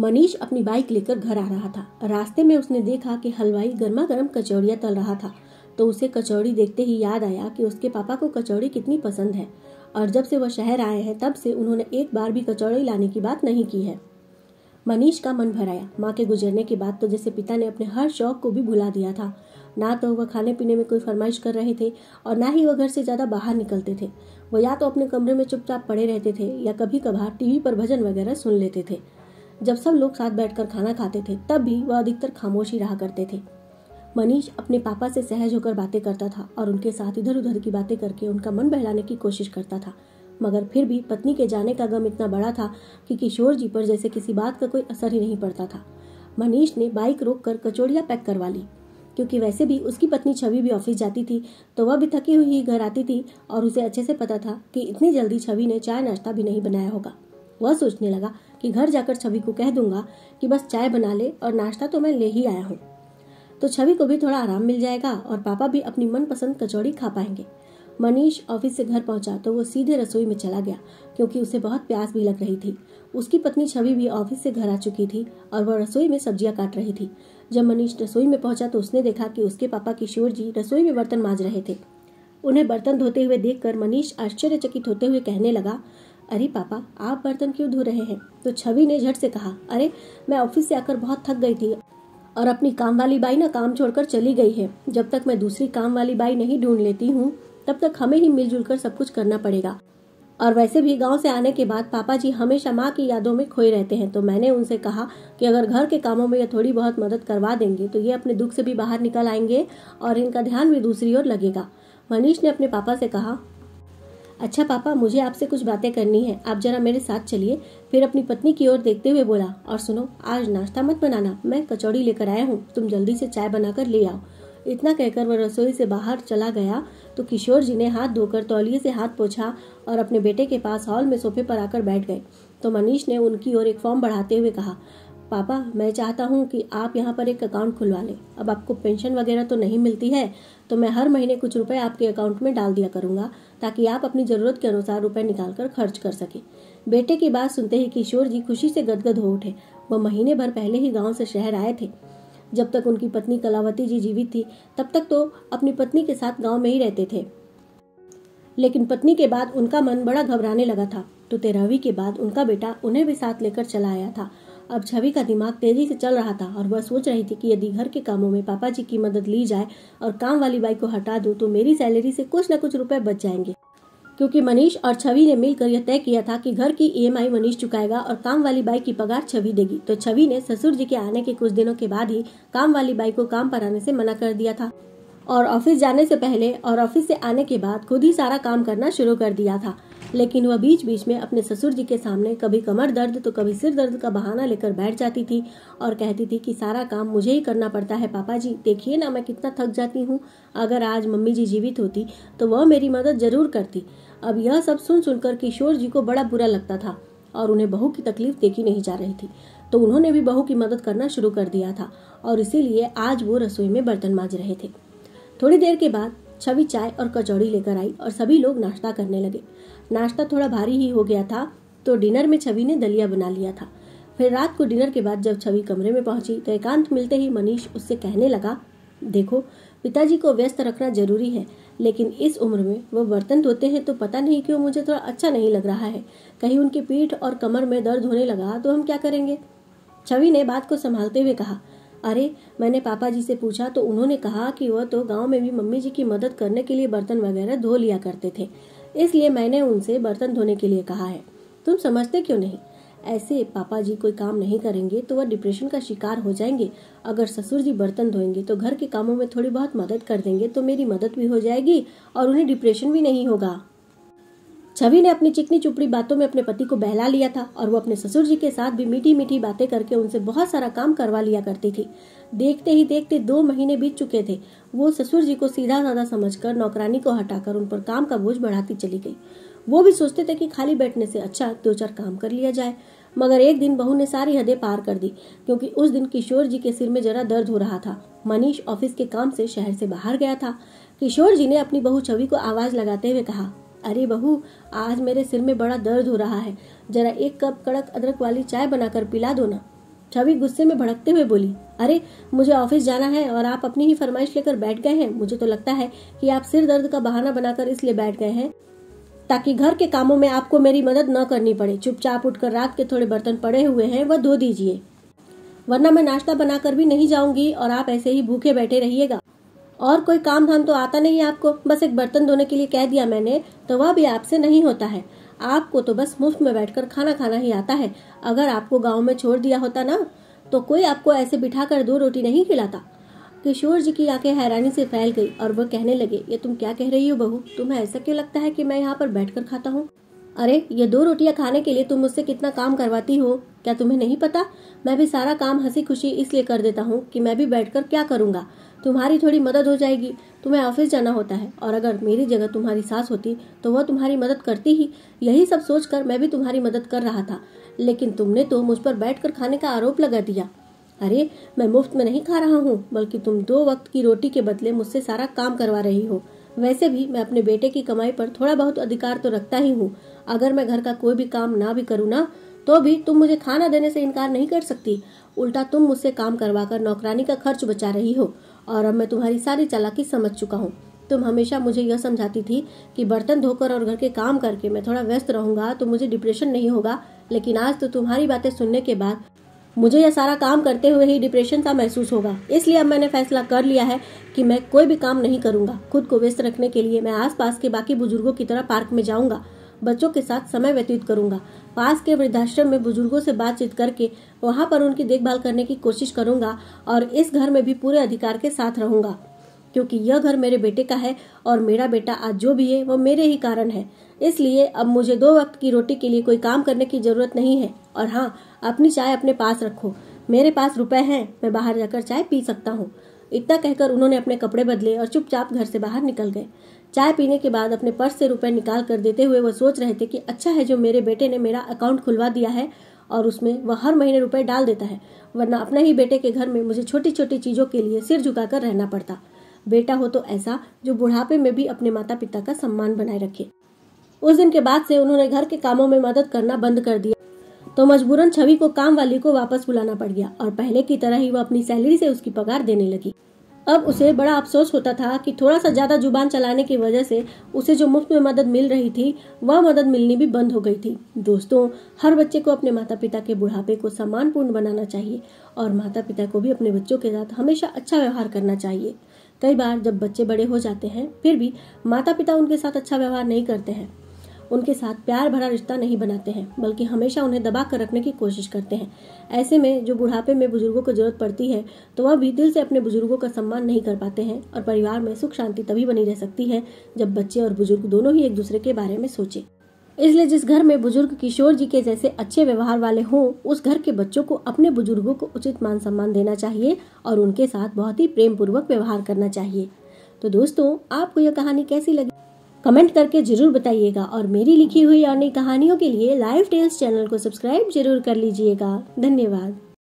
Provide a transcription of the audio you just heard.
मनीष अपनी बाइक लेकर घर आ रहा था रास्ते में उसने देखा कि हलवाई गर्मा गर्म कचौड़िया तल रहा था तो उसे कचौड़ी देखते ही याद आया कि उसके पापा को कचौड़ी कितनी पसंद है और जब से वह शहर आए हैं तब से उन्होंने एक बार भी कचौड़ी लाने की बात नहीं की है मनीष का मन भर आया माँ के गुजरने के बाद तो जैसे पिता ने अपने हर शौक को भी भुला दिया था ना तो वह खाने पीने में कोई फरमाइश कर रहे थे और ना ही वह घर से ज़्यादा बाहर निकलते थे वह या तो अपने कमरे में चुपचाप पड़े रहते थे या कभी कभार टीवी पर भजन वगैरह सुन लेते थे जब सब लोग साथ बैठकर खाना खाते थे तब भी वह अधिकतर खामोश रहा करते थे मनीष अपने पापा से सहज होकर बातें करता था और उनके साथ इधर उधर की बातें करके उनका मन बहलाने की कोशिश करता था मगर फिर भी पत्नी के जाने का गम इतना बड़ा था कि किशोर जी पर जैसे किसी बात का कोई असर ही नहीं पड़ता था मनीष ने बाइक रोक कर कचौड़ियाँ पैक करवा ली क्योंकि वैसे भी उसकी पत्नी छवि भी ऑफिस जाती थी तो वह भी थकी हुई घर आती थी और उसे अच्छे से पता था कि इतनी जल्दी छवि ने चाय नाश्ता भी नहीं बनाया होगा वह सोचने लगा कि घर जाकर छवि को कह दूंगा कि बस चाय बना ले और नाश्ता तो मैं ले ही आया हूँ तो छवि को भी थोड़ा आराम मिल जाएगा और पापा भी अपनी मनपसंद कचौड़ी खा पाएंगे मनीष ऑफिस से घर पहुंचा तो वो सीधे रसोई में चला गया क्योंकि उसे बहुत प्यास भी लग रही थी उसकी पत्नी छवि भी ऑफिस से घर आ चुकी थी और वह रसोई में सब्जियां काट रही थी जब मनीष रसोई में पहुंचा तो उसने देखा कि उसके पापा किशोर जी रसोई में बर्तन माज रहे थे उन्हें बर्तन धोते हुए देखकर मनीष आश्चर्यचकित होते हुए कहने लगा अरे पापा आप बर्तन क्यों धो रहे हैं तो छवि ने झट से कहा अरे मैं ऑफिस से आकर बहुत थक गई थी और अपनी काम वाली बाई ना काम छोड़कर चली गई है जब तक मैं दूसरी काम वाली बाई नहीं ढूंढ लेती हूँ तब तक हमें ही मिलजुल कर सब कुछ करना पड़ेगा और वैसे भी गांव से आने के बाद पापा जी हमेशा माँ की यादों में खोए रहते हैं तो मैंने उनसे कहा कि अगर घर के कामों में ये थोड़ी बहुत मदद करवा देंगे तो ये अपने दुख से भी बाहर निकल आएंगे और इनका ध्यान भी दूसरी ओर लगेगा मनीष ने अपने पापा से कहा अच्छा पापा मुझे आपसे कुछ बातें करनी है आप जरा मेरे साथ चलिए फिर अपनी पत्नी की ओर देखते हुए बोला और सुनो आज नाश्ता मत बनाना मैं कचौड़ी लेकर आया हूँ तुम जल्दी से चाय बनाकर ले आओ इतना कहकर वह रसोई से बाहर चला गया तो किशोर जी ने हाथ धोकर तौलिए से हाथ पोछा और अपने बेटे के पास हॉल में सोफे पर आकर बैठ गए तो मनीष ने उनकी ओर एक फॉर्म बढ़ाते हुए कहा पापा मैं चाहता हूँ कि आप यहाँ पर एक अकाउंट खुलवा लें अब आपको पेंशन वगैरह तो नहीं मिलती है तो मैं हर महीने कुछ रुपए आपके अकाउंट में डाल दिया करूँगा ताकि आप अपनी ज़रूरत के अनुसार रुपए निकाल कर खर्च कर सकें बेटे की बात सुनते ही किशोर जी खुशी से गदगद हो उठे वह महीने भर पहले ही गाँव से शहर आए थे जब तक उनकी पत्नी कलावती जी जीवित थी तब तक तो अपनी पत्नी के साथ गाँव में ही रहते थे लेकिन पत्नी के बाद उनका मन बड़ा घबराने लगा था तो तेरहवीं के बाद उनका बेटा उन्हें भी साथ लेकर चला आया था अब छवि का दिमाग तेजी से चल रहा था और वह सोच रही थी कि यदि घर के कामों में पापा जी की मदद ली जाए और काम वाली बाई को हटा दूं तो मेरी सैलरी से कुछ न कुछ रुपए बच जाएंगे क्योंकि मनीष और छवि ने मिलकर यह तय किया था कि घर की ईएमआई e मनीष चुकाएगा और काम वाली बाई की पगार छवि देगी तो छवि ने ससुर जी के आने के कुछ दिनों के बाद ही काम वाली बाई को काम पर आने से मना कर दिया था और ऑफिस जाने से पहले और ऑफिस से आने के बाद खुद ही सारा काम करना शुरू कर दिया था लेकिन वह बीच बीच में अपने ससुर जी के सामने कभी कमर दर्द तो कभी सिर दर्द का बहाना लेकर बैठ जाती थी और कहती थी कि सारा काम मुझे ही करना पड़ता है पापा जी देखिए ना मैं कितना थक जाती हूँ अगर आज मम्मी जी जीवित होती तो वह मेरी मदद जरूर करती अब यह सब सुन सुनकर किशोर जी को बड़ा बुरा लगता था और उन्हें बहू की तकलीफ देखी नहीं जा रही थी तो उन्होंने भी बहू की मदद करना शुरू कर दिया था और इसीलिए आज वो रसोई में बर्तन माज रहे थे थोड़ी देर के बाद छवि चाय और कचौड़ी लेकर आई और सभी लोग नाश्ता करने लगे नाश्ता थोड़ा भारी ही हो गया था तो डिनर में छवि ने दलिया बना लिया था फिर रात को डिनर के बाद जब छवि कमरे में पहुंची तो एकांत मिलते ही मनीष उससे कहने लगा देखो पिताजी को व्यस्त रखना जरूरी है लेकिन इस उम्र में वो बर्तन धोते हैं तो पता नहीं क्यों मुझे थोड़ा अच्छा नहीं लग रहा है कहीं उनकी पीठ और कमर में दर्द होने लगा तो हम क्या करेंगे छवि ने बात को संभालते हुए कहा अरे मैंने पापा जी से पूछा तो उन्होंने कहा कि वह तो गांव में भी मम्मी जी की मदद करने के लिए बर्तन वगैरह धो लिया करते थे इसलिए मैंने उनसे बर्तन धोने के लिए कहा है तुम समझते क्यों नहीं ऐसे पापा जी कोई काम नहीं करेंगे तो वह डिप्रेशन का शिकार हो जाएंगे अगर ससुर जी बर्तन धोएंगे तो घर के कामों में थोड़ी बहुत मदद कर देंगे तो मेरी मदद भी हो जाएगी और उन्हें डिप्रेशन भी नहीं होगा छवि ने अपनी चिकनी चुपड़ी बातों में अपने पति को बहला लिया था और वो अपने ससुर जी के साथ भी मीठी मीठी बातें करके उनसे बहुत सारा काम करवा लिया करती थी देखते ही देखते दो महीने बीत चुके थे वो ससुर जी को सीधा साधा समझकर नौकरानी को हटाकर उन पर काम का बोझ बढ़ाती चली गई वो भी सोचते थे कि खाली बैठने से अच्छा दो चार काम कर लिया जाए मगर एक दिन बहू ने सारी हदें पार कर दी क्योंकि उस दिन किशोर जी के सिर में जरा दर्द हो रहा था मनीष ऑफिस के काम से शहर से बाहर गया था किशोर जी ने अपनी बहू छवि को आवाज लगाते हुए कहा अरे बहू आज मेरे सिर में बड़ा दर्द हो रहा है जरा एक कप कड़क अदरक वाली चाय बनाकर पिला दो ना छवि गुस्से में भड़कते हुए बोली अरे मुझे ऑफिस जाना है और आप अपनी ही फरमाइश लेकर बैठ गए हैं मुझे तो लगता है कि आप सिर दर्द का बहाना बनाकर इसलिए बैठ गए हैं ताकि घर के कामों में आपको मेरी मदद न करनी पड़े चुपचाप उठकर रात के थोड़े बर्तन पड़े हुए हैं वह धो दीजिए वरना मैं नाश्ता बनाकर भी नहीं जाऊंगी और आप ऐसे ही भूखे बैठे रहिएगा और कोई काम धाम तो आता नहीं है आपको बस एक बर्तन धोने के लिए कह दिया मैंने तो वह भी आपसे नहीं होता है आपको तो बस मुफ्त में बैठकर खाना खाना ही आता है अगर आपको गांव में छोड़ दिया होता ना तो कोई आपको ऐसे बिठा कर दो रोटी नहीं खिलाता किशोर जी की आंखें हैरानी से फैल गई और वह कहने लगे ये तुम क्या कह रही हो बहू तुम्हें ऐसा क्यों लगता है कि मैं यहाँ पर बैठकर खाता हूँ अरे ये दो रोटियां खाने के लिए तुम मुझसे कितना काम करवाती हो क्या तुम्हें नहीं पता मैं भी सारा काम हंसी खुशी इसलिए कर देता हूँ कि मैं भी बैठकर क्या करूँगा तुम्हारी थोड़ी मदद हो जाएगी तुम्हें ऑफिस जाना होता है और अगर मेरी जगह तुम्हारी सास होती तो वह तुम्हारी मदद करती ही यही सब सोचकर मैं भी तुम्हारी मदद कर रहा था लेकिन तुमने तो मुझ पर बैठ खाने का आरोप लगा दिया अरे मैं मुफ्त में नहीं खा रहा हूँ बल्कि तुम दो वक्त की रोटी के बदले मुझसे सारा काम करवा रही हो वैसे भी मैं अपने बेटे की कमाई पर थोड़ा बहुत अधिकार तो रखता ही हूँ अगर मैं घर का कोई भी काम ना भी करूँ ना तो भी तुम मुझे खाना देने से इनकार नहीं कर सकती उल्टा तुम मुझसे काम करवाकर नौकरानी का खर्च बचा रही हो और अब मैं तुम्हारी सारी चालाकी समझ चुका हूँ तुम हमेशा मुझे यह समझाती थी कि बर्तन धोकर और घर के काम करके मैं थोड़ा व्यस्त रहूंगा तो मुझे डिप्रेशन नहीं होगा लेकिन आज तो तुम्हारी बातें सुनने के बाद मुझे यह सारा काम करते हुए ही डिप्रेशन सा महसूस होगा इसलिए अब मैंने फैसला कर लिया है कि मैं कोई भी काम नहीं करूंगा खुद को व्यस्त रखने के लिए मैं आसपास के बाकी बुजुर्गों की तरह पार्क में जाऊंगा बच्चों के साथ समय व्यतीत करूंगा पास के वृद्धाश्रम में बुजुर्गों से बातचीत करके वहां पर उनकी देखभाल करने की कोशिश करूंगा और इस घर में भी पूरे अधिकार के साथ रहूंगा क्योंकि यह घर मेरे बेटे का है और मेरा बेटा आज जो भी है वो मेरे ही कारण है इसलिए अब मुझे दो वक्त की रोटी के लिए कोई काम करने की जरूरत नहीं है और हाँ अपनी चाय अपने पास रखो मेरे पास रुपए हैं मैं बाहर जाकर चाय पी सकता हूँ इतना कहकर उन्होंने अपने कपड़े बदले और चुपचाप घर से बाहर निकल गए चाय पीने के बाद अपने पर्स से रुपए निकाल कर देते हुए वह सोच रहे थे कि अच्छा है जो मेरे बेटे ने मेरा अकाउंट खुलवा दिया है और उसमें वह हर महीने रुपए डाल देता है वरना अपने ही बेटे के घर में मुझे छोटी छोटी चीजों के लिए सिर झुकाकर रहना पड़ता बेटा हो तो ऐसा जो बुढ़ापे में भी अपने माता पिता का सम्मान बनाए रखे उस दिन के बाद से उन्होंने घर के कामों में मदद करना बंद कर दिया तो मजबूरन छवि को काम वाली को वापस बुलाना पड़ गया और पहले की तरह ही वह अपनी सैलरी से उसकी पगार देने लगी अब उसे बड़ा अफसोस होता था कि थोड़ा सा ज्यादा जुबान चलाने की वजह से उसे जो मुफ्त में मदद मिल रही थी वह मदद मिलनी भी बंद हो गई थी दोस्तों हर बच्चे को अपने माता पिता के बुढ़ापे को सम्मान पूर्ण बनाना चाहिए और माता पिता को भी अपने बच्चों के साथ हमेशा अच्छा व्यवहार करना चाहिए कई बार जब बच्चे बड़े हो जाते हैं फिर भी माता पिता उनके साथ अच्छा व्यवहार नहीं करते हैं उनके साथ प्यार भरा रिश्ता नहीं बनाते हैं बल्कि हमेशा उन्हें दबा कर रखने की कोशिश करते हैं ऐसे में जो बुढ़ापे में बुजुर्गों को जरूरत पड़ती है तो वह भी दिल से अपने बुजुर्गों का सम्मान नहीं कर पाते हैं और परिवार में सुख शांति तभी बनी रह सकती है जब बच्चे और बुजुर्ग दोनों ही एक दूसरे के बारे में सोचे इसलिए जिस घर में बुजुर्ग किशोर जी के जैसे अच्छे व्यवहार वाले हों उस घर के बच्चों को अपने बुजुर्गों को उचित मान सम्मान देना चाहिए और उनके साथ बहुत ही प्रेम पूर्वक व्यवहार करना चाहिए तो दोस्तों आपको यह कहानी कैसी लगी कमेंट करके जरूर बताइएगा और मेरी लिखी हुई अन्य कहानियों के लिए लाइव टेल्स चैनल को सब्सक्राइब जरूर कर लीजिएगा धन्यवाद